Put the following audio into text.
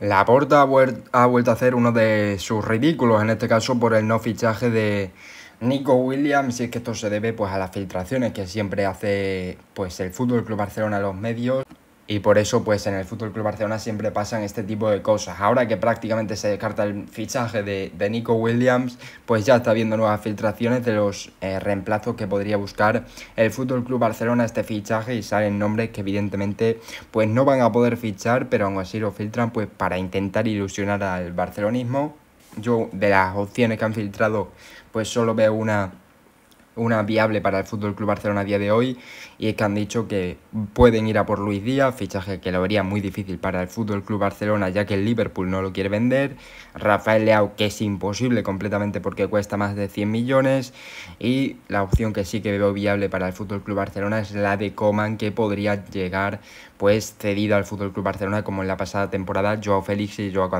La Porta ha vuelto a hacer uno de sus ridículos, en este caso por el no fichaje de Nico Williams, y es que esto se debe pues a las filtraciones que siempre hace pues el Fútbol Club Barcelona a los medios y por eso pues en el Fútbol Club Barcelona siempre pasan este tipo de cosas. Ahora que prácticamente se descarta el fichaje de, Nico Williams, pues ya está viendo nuevas filtraciones de los eh, reemplazos que podría buscar el Fútbol Club Barcelona este fichaje y salen nombres que evidentemente pues no van a poder fichar, pero aún así lo filtran pues para intentar ilusionar al barcelonismo. Yo de las opciones que han filtrado pues solo veo una una viable para el Fútbol Club Barcelona a día de hoy y es que han dicho que pueden ir a por Luis Díaz, fichaje que lo vería muy difícil para el Fútbol Club Barcelona ya que el Liverpool no lo quiere vender, Rafael Leao que es imposible completamente porque cuesta más de 100 millones y la opción que sí que veo viable para el Fútbol Club Barcelona es la de Coman que podría llegar pues cedido al Fútbol Club Barcelona como en la pasada temporada Joao Félix y Joao Cancelo.